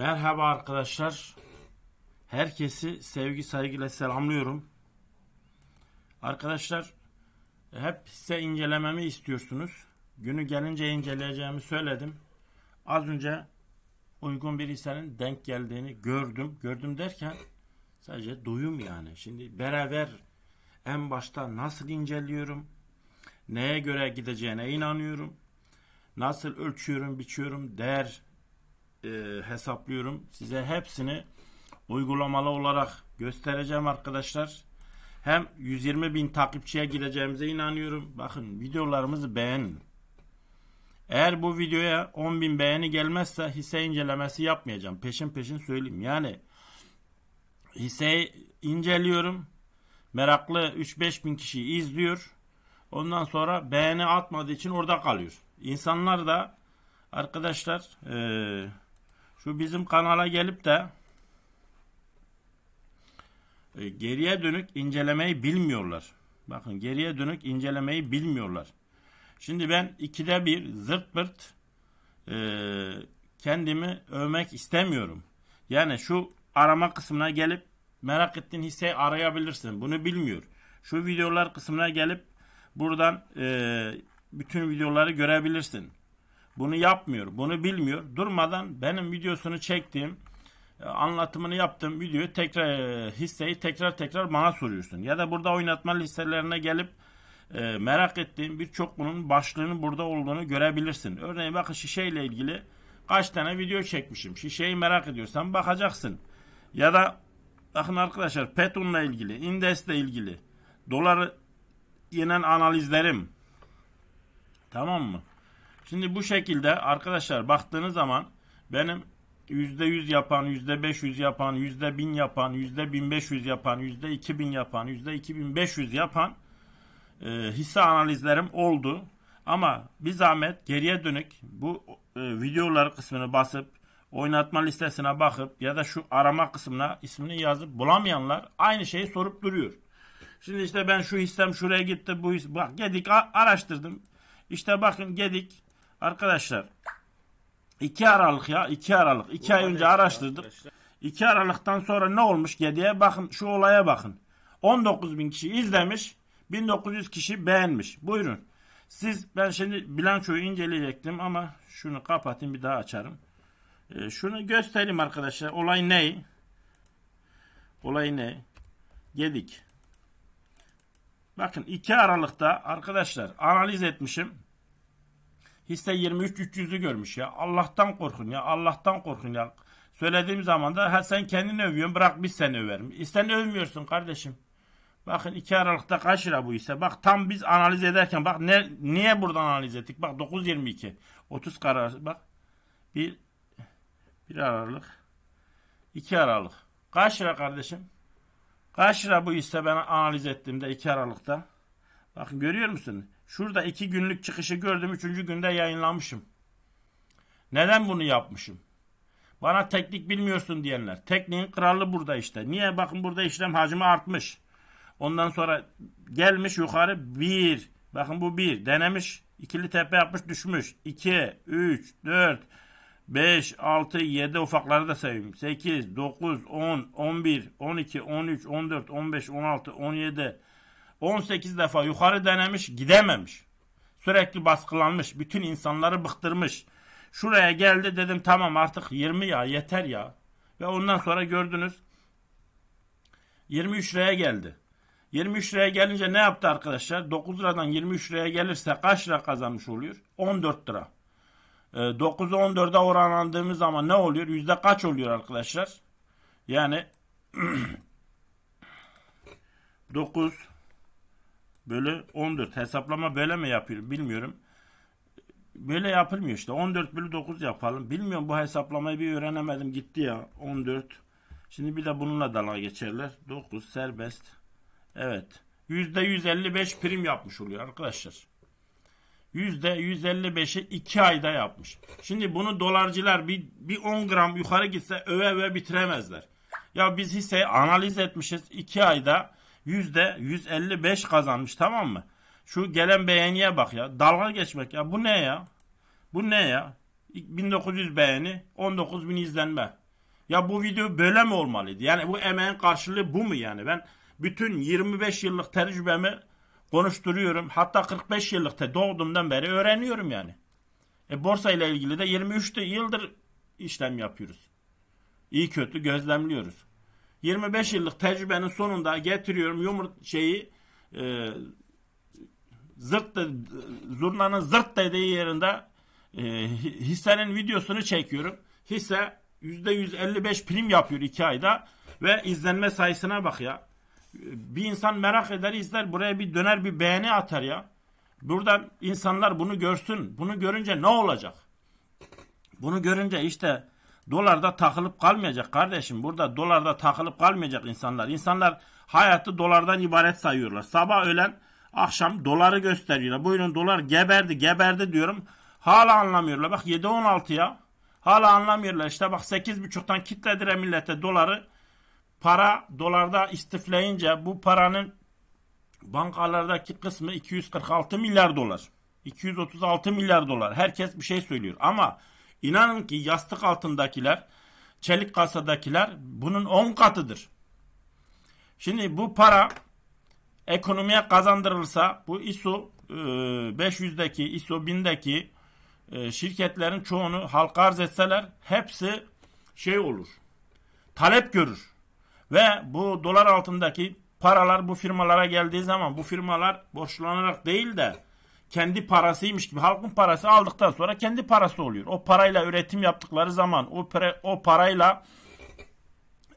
Merhaba arkadaşlar. Herkesi sevgi saygıyla selamlıyorum. Arkadaşlar hep size incelememi istiyorsunuz. Günü gelince inceleyeceğimi söyledim. Az önce uygun bir hissenin denk geldiğini gördüm. Gördüm derken sadece duyum yani. Şimdi beraber en başta nasıl inceliyorum? Neye göre gideceğine inanıyorum. Nasıl ölçüyorum, biçiyorum, değer e, hesaplıyorum. Size hepsini uygulamalı olarak göstereceğim arkadaşlar. Hem 120 bin takipçiye gireceğimize inanıyorum. Bakın videolarımızı beğenin. Eğer bu videoya 10 bin beğeni gelmezse hisse incelemesi yapmayacağım. Peşin peşin söyleyeyim. Yani hisseyi inceliyorum. Meraklı 3-5 bin kişi izliyor. Ondan sonra beğeni atmadığı için orada kalıyor. İnsanlar da arkadaşlar ee, şu bizim kanala gelip de e, geriye dönük incelemeyi bilmiyorlar. Bakın geriye dönük incelemeyi bilmiyorlar. Şimdi ben ikide bir zırt pırt e, kendimi övmek istemiyorum. Yani şu arama kısmına gelip merak ettiğin hisseyi arayabilirsin. Bunu bilmiyor. Şu videolar kısmına gelip buradan e, bütün videoları görebilirsin bunu yapmıyor, bunu bilmiyor. Durmadan benim videosunu çektiğim, e, anlatımını yaptığım videoyu tekrar e, hisseyi tekrar tekrar bana soruyorsun. Ya da burada oynatma listelerine gelip e, merak ettiğim birçok bunun başlığının burada olduğunu görebilirsin. Örneğin bakın şişeyle ilgili kaç tane video çekmişim. Şişeyi merak ediyorsan bakacaksın. Ya da bakın arkadaşlar Petun'la ilgili, Indes'le ilgili, doları yenen analizlerim. Tamam mı? Şimdi bu şekilde arkadaşlar baktığınız zaman benim %100 yapan, %500 yapan, %1000 yapan, %1500 yapan, %2000 yapan, %2500 yapan e, hisse analizlerim oldu. Ama bir zahmet geriye dönük bu e, videolar kısmını basıp oynatma listesine bakıp ya da şu arama kısmına ismini yazıp bulamayanlar aynı şeyi sorup duruyor. Şimdi işte ben şu hissem şuraya gitti bu his bak gedik araştırdım. İşte bakın gedik Arkadaşlar 2 Aralık ya 2 Aralık 2 ay önce araştırdık. Arkadaşlar. 2 Aralık'tan sonra ne olmuş Gediye bakın şu olaya bakın. 19 bin kişi izlemiş 1900 kişi beğenmiş. Buyurun. Siz ben şimdi bilançoyu inceleyecektim ama şunu kapatayım bir daha açarım. E, şunu göstereyim arkadaşlar. Olay ne? Olay ne? Gedik. Bakın 2 Aralık'ta arkadaşlar analiz etmişim hisse 23 300'ü görmüş ya. Allah'tan korkun ya. Allah'tan korkun ya. Söylediğim zaman da ha sen kendini övüyorsun bırak biz seni överim. E sen övmüyorsun kardeşim. Bakın 2 Aralık'ta kaç lira bu ise? Bak tam biz analiz ederken bak ne niye buradan analiz ettik? Bak 9.22 30 karar bak. 1 1 Aralık 2 Aralık. Kaç lira kardeşim? Kaç lira bu ise ben analiz ettiğimde 2 Aralık'ta? Bakın görüyor musun? Şurada iki günlük çıkışı gördüm. Üçüncü günde yayınlamışım. Neden bunu yapmışım? Bana teknik bilmiyorsun diyenler. Tekniğin kralı burada işte. Niye? Bakın burada işlem hacmi artmış. Ondan sonra gelmiş yukarı bir. Bakın bu bir. Denemiş. ikili tepe yapmış düşmüş. 2, 3, 4, 5, 6, 7 ufakları da sayayım. 8, 9, 10, 11, 12, 13, 14, 15, 16, 17, 18 defa yukarı denemiş gidememiş. Sürekli baskılanmış. Bütün insanları bıktırmış. Şuraya geldi dedim tamam artık 20 ya yeter ya. Ve ondan sonra gördünüz 23 liraya geldi. 23 liraya gelince ne yaptı arkadaşlar? 9 liradan 23 liraya gelirse kaç lira kazanmış oluyor? 14 lira. 9'u 14'e ee, oranlandığımız zaman ne oluyor? Yüzde kaç oluyor arkadaşlar? Yani 9 bölü 14 hesaplama böyle mi yapıyor bilmiyorum. Böyle yapılmıyor işte 14 bölü 9 yapalım. Bilmiyorum bu hesaplamayı bir öğrenemedim gitti ya 14. Şimdi bir de bununla dalga geçerler. 9 serbest. Evet. %155 prim yapmış oluyor arkadaşlar. %155'i 2 ayda yapmış. Şimdi bunu dolarcılar bir, bir 10 gram yukarı gitse öve öve bitiremezler. Ya biz hisseyi analiz etmişiz 2 ayda 155 kazanmış tamam mı? Şu gelen beğeniye bak ya. Dalga geçmek ya. Bu ne ya? Bu ne ya? 1900 beğeni, 19.000 izlenme. Ya bu video böyle mi olmalıydı? Yani bu emeğin karşılığı bu mu yani? Ben bütün 25 yıllık tecrübemi konuşturuyorum. Hatta 45 yıllık te doğduğumdan beri öğreniyorum yani. E borsa ile ilgili de 23 yıldır işlem yapıyoruz. İyi kötü gözlemliyoruz. 25 yıllık tecrübenin sonunda getiriyorum yumur şeyi e, zırt de, zurnanın zırt dediği yerinde e, hissenin videosunu çekiyorum. Hisse %155 prim yapıyor 2 ayda ve izlenme sayısına bak ya. Bir insan merak eder izler buraya bir döner bir beğeni atar ya. Burada insanlar bunu görsün. Bunu görünce ne olacak? Bunu görünce işte Dolarda takılıp kalmayacak kardeşim. Burada dolarda takılıp kalmayacak insanlar. İnsanlar hayatı dolardan ibaret sayıyorlar. Sabah öğlen akşam doları gösteriyorlar. Buyurun dolar geberdi geberdi diyorum. Hala anlamıyorlar. Bak 7.16 ya. Hala anlamıyorlar. İşte bak 8.5'tan kitledir millete doları. Para dolarda istifleyince bu paranın bankalardaki kısmı 246 milyar dolar. 236 milyar dolar. Herkes bir şey söylüyor. Ama İnanın ki yastık altındakiler, çelik kasadakiler bunun 10 katıdır. Şimdi bu para ekonomiye kazandırılsa bu ISO 500'deki, e, ISO 1000'deki e, şirketlerin çoğunu halka arz etseler hepsi şey olur. Talep görür. Ve bu dolar altındaki paralar bu firmalara geldiği zaman bu firmalar borçlanarak değil de kendi parasıymış gibi halkın parası aldıktan sonra kendi parası oluyor. O parayla üretim yaptıkları zaman o, pre, o parayla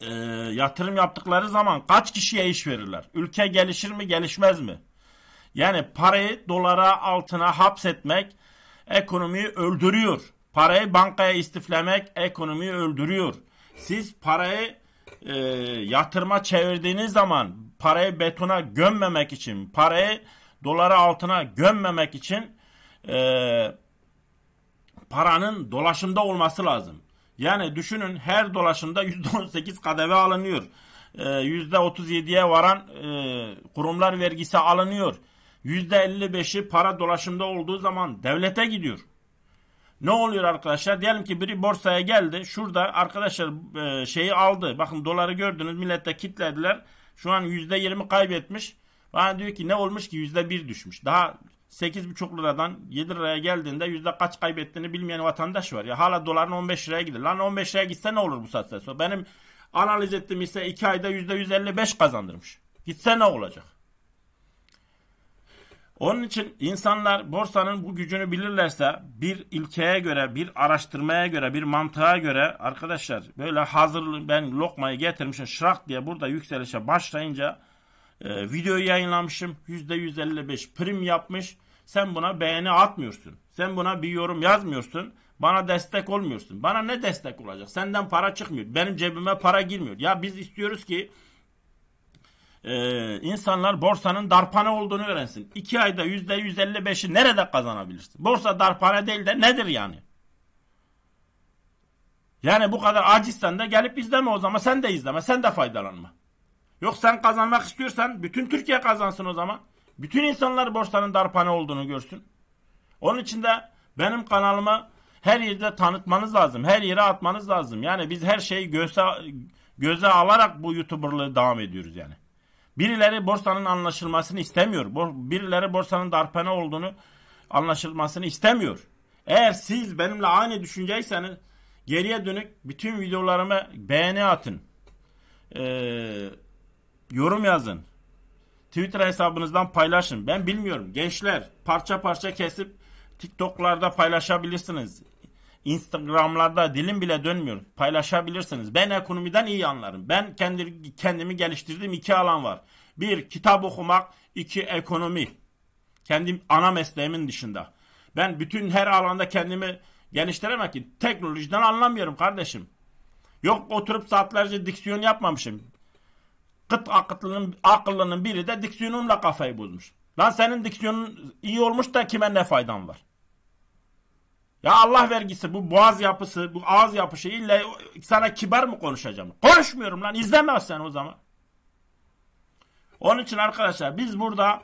e, yatırım yaptıkları zaman kaç kişiye iş verirler? Ülke gelişir mi gelişmez mi? Yani parayı dolara altına hapsetmek ekonomiyi öldürüyor. Parayı bankaya istiflemek ekonomiyi öldürüyor. Siz parayı e, yatırıma çevirdiğiniz zaman parayı betona gömmemek için parayı doları altına gömmemek için e, paranın dolaşımda olması lazım. Yani düşünün her dolaşımda %18 KDV alınıyor. E, %37'ye varan e, kurumlar vergisi alınıyor. %55'i para dolaşımda olduğu zaman devlete gidiyor. Ne oluyor arkadaşlar? Diyelim ki biri borsaya geldi. Şurada arkadaşlar e, şeyi aldı. Bakın doları gördünüz millette kitlediler. Şu an %20 kaybetmiş. Bana diyor ki ne olmuş ki yüzde bir düşmüş. Daha 8,5 liradan 7 liraya geldiğinde yüzde kaç kaybettiğini bilmeyen vatandaş var. Ya hala doların 15 liraya gidiyor. Lan 15 liraya gitse ne olur bu saatten sonra? Benim analiz ettiğim ise 2 ayda yüzde 155 kazandırmış. Gitse ne olacak? Onun için insanlar borsanın bu gücünü bilirlerse bir ilkeye göre, bir araştırmaya göre, bir mantığa göre arkadaşlar böyle hazır ben lokmayı getirmişim şırak diye burada yükselişe başlayınca e, ee, videoyu yayınlamışım %155 prim yapmış. Sen buna beğeni atmıyorsun. Sen buna bir yorum yazmıyorsun. Bana destek olmuyorsun. Bana ne destek olacak? Senden para çıkmıyor. Benim cebime para girmiyor. Ya biz istiyoruz ki e, insanlar borsanın darpane olduğunu öğrensin. İki ayda yüzde yüz elli beşi nerede kazanabilirsin? Borsa darpane değil de nedir yani? Yani bu kadar acizsen de gelip izleme o zaman. Sen de izleme. Sen de faydalanma. Yok sen kazanmak istiyorsan bütün Türkiye kazansın o zaman. Bütün insanlar borsanın darpane olduğunu görsün. Onun için de benim kanalımı her yerde tanıtmanız lazım. Her yere atmanız lazım. Yani biz her şeyi göze, göze alarak bu YouTuber'lığı devam ediyoruz yani. Birileri borsanın anlaşılmasını istemiyor. Birileri borsanın darpane olduğunu anlaşılmasını istemiyor. Eğer siz benimle aynı düşünceyseniz geriye dönük bütün videolarıma beğeni atın. Eee Yorum yazın. Twitter hesabınızdan paylaşın. Ben bilmiyorum. Gençler parça parça kesip TikTok'larda paylaşabilirsiniz. Instagram'larda dilim bile dönmüyor. Paylaşabilirsiniz. Ben ekonomiden iyi anlarım. Ben kendi, kendimi geliştirdiğim iki alan var. Bir, kitap okumak. iki ekonomi. Kendim ana mesleğimin dışında. Ben bütün her alanda kendimi geliştiremem ki. Teknolojiden anlamıyorum kardeşim. Yok oturup saatlerce diksiyon yapmamışım. Kıt akıtlının akıllının biri de diksiyonunla kafayı bozmuş. Lan senin diksiyonun iyi olmuş da kime ne faydan var? Ya Allah vergisi bu boğaz yapısı, bu ağız yapışı illa sana kibar mı konuşacağım? Konuşmuyorum lan izlemez sen o zaman. Onun için arkadaşlar biz burada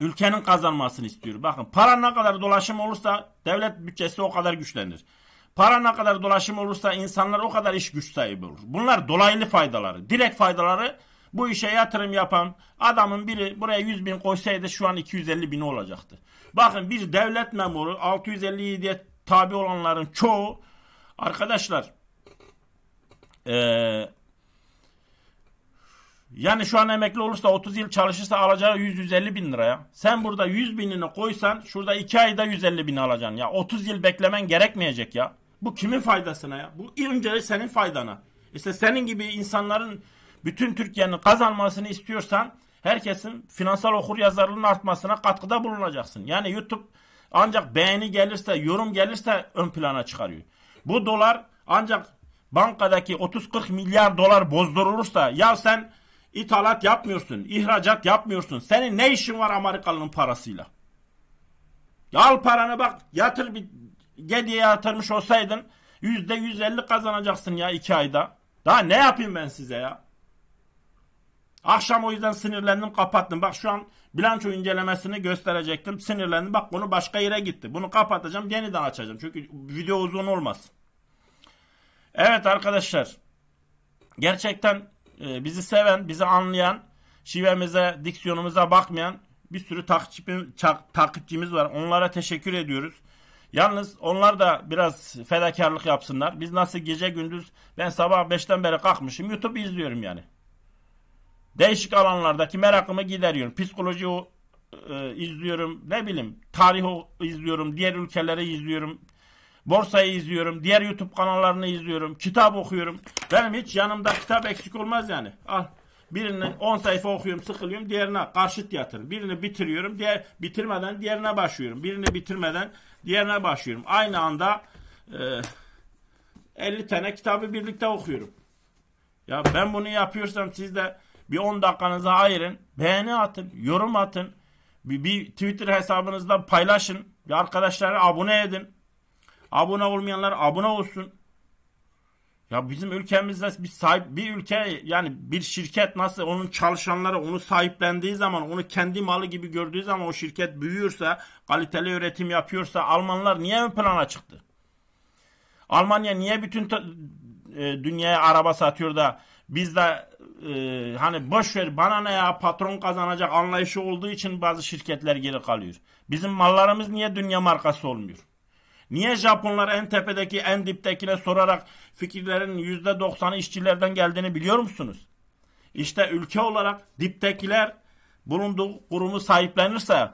ülkenin kazanmasını istiyoruz. Bakın para ne kadar dolaşım olursa devlet bütçesi o kadar güçlenir. Para ne kadar dolaşım olursa insanlar o kadar iş güç sahibi olur. Bunlar dolaylı faydaları. Direkt faydaları bu işe yatırım yapan adamın biri buraya 100 bin koysaydı şu an 250 bin olacaktı. Bakın bir devlet memuru diye tabi olanların çoğu arkadaşlar eee yani şu an emekli olursa 30 yıl çalışırsa alacağı 150 bin liraya. Sen burada 100 binini koysan şurada 2 ayda 150 bin alacaksın. Ya 30 yıl beklemen gerekmeyecek ya. Bu kimin faydasına ya? Bu önce senin faydana. İşte senin gibi insanların bütün Türkiye'nin kazanmasını istiyorsan herkesin finansal okur yazarlığının artmasına katkıda bulunacaksın. Yani YouTube ancak beğeni gelirse, yorum gelirse ön plana çıkarıyor. Bu dolar ancak bankadaki 30-40 milyar dolar bozdurulursa ya sen ithalat yapmıyorsun, ihracat yapmıyorsun. Senin ne işin var Amerikalı'nın parasıyla? Ya al paranı bak yatır bir Gediye yatırmış olsaydın yüzde yüz elli kazanacaksın ya iki ayda. Daha ne yapayım ben size ya? Akşam o yüzden sinirlendim kapattım. Bak şu an bilanço incelemesini gösterecektim. Sinirlendim. Bak bunu başka yere gitti. Bunu kapatacağım. Yeniden açacağım. Çünkü video uzun olmaz. Evet arkadaşlar. Gerçekten e, bizi seven, bizi anlayan, şivemize, diksiyonumuza bakmayan bir sürü takipçimiz var. Onlara teşekkür ediyoruz. Yalnız onlar da biraz fedakarlık yapsınlar. Biz nasıl gece gündüz ben sabah 5'ten beri kalkmışım YouTube izliyorum yani. Değişik alanlardaki merakımı gideriyorum. Psikoloji e, izliyorum. Ne bileyim tarihi izliyorum. Diğer ülkeleri izliyorum. Borsayı izliyorum. Diğer YouTube kanallarını izliyorum. Kitap okuyorum. Benim hiç yanımda kitap eksik olmaz yani. Al. Birini 10 sayfa okuyorum, sıkılıyorum, diğerine karşıt yatırım. Birini bitiriyorum, diğer bitirmeden diğerine başlıyorum. Birini bitirmeden diğerine başlıyorum. Aynı anda e, 50 tane kitabı birlikte okuyorum. Ya ben bunu yapıyorsam siz de bir 10 dakikanızı ayırın, beğeni atın, yorum atın. Bir, bir Twitter hesabınızda paylaşın. Bir arkadaşlara abone edin. Abone olmayanlar abone olsun. Ya bizim ülkemizde bir sahip bir ülke yani bir şirket nasıl onun çalışanları onu sahiplendiği zaman onu kendi malı gibi gördüğü zaman o şirket büyüyorsa kaliteli üretim yapıyorsa Almanlar niye ön plana çıktı? Almanya niye bütün e, dünyaya araba satıyor da biz de e, hani boş ver bana ne ya patron kazanacak anlayışı olduğu için bazı şirketler geri kalıyor. Bizim mallarımız niye dünya markası olmuyor? Niye Japonlar en tepedeki en diptekine sorarak fikirlerin yüzde doksanı işçilerden geldiğini biliyor musunuz? İşte ülke olarak diptekiler bulunduğu kurumu sahiplenirse,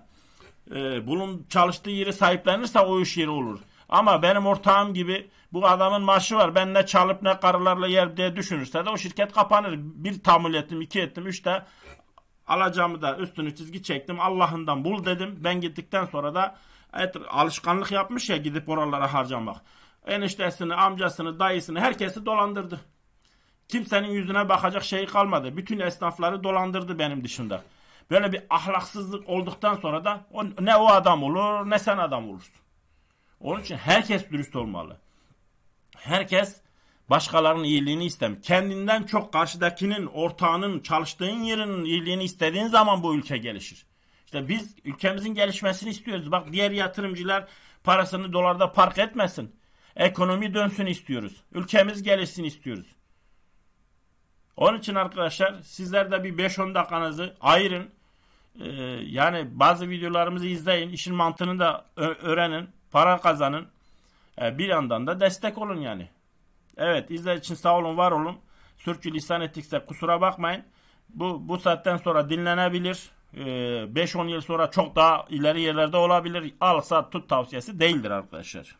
e, bulun çalıştığı yeri sahiplenirse o iş yeri olur. Ama benim ortağım gibi bu adamın maaşı var. Ben ne çalıp ne karılarla yer diye düşünürse de o şirket kapanır. Bir tahammül ettim, iki ettim, üç de alacağımı da üstünü çizgi çektim. Allah'ından bul dedim. Ben gittikten sonra da et, alışkanlık yapmış ya gidip oralara harcamak. Eniştesini, amcasını, dayısını herkesi dolandırdı. Kimsenin yüzüne bakacak şey kalmadı. Bütün esnafları dolandırdı benim dışında. Böyle bir ahlaksızlık olduktan sonra da o, ne o adam olur ne sen adam olursun. Onun için herkes dürüst olmalı. Herkes başkalarının iyiliğini istem. Kendinden çok karşıdakinin, ortağının, çalıştığın yerin iyiliğini istediğin zaman bu ülke gelişir. İşte biz ülkemizin gelişmesini istiyoruz. Bak diğer yatırımcılar parasını dolarda park etmesin. Ekonomi dönsün istiyoruz. Ülkemiz gelişsin istiyoruz. Onun için arkadaşlar sizler de bir 5-10 dakikanızı ayırın. Ee, yani bazı videolarımızı izleyin. İşin mantığını da öğrenin. Para kazanın. Ee, bir yandan da destek olun yani. Evet izler için sağ olun var olun. Sürçülisan ettikse kusura bakmayın. Bu, bu saatten sonra dinlenebilir. 5-10 ee, yıl sonra çok daha ileri yerlerde olabilir. Alsa tut tavsiyesi değildir arkadaşlar.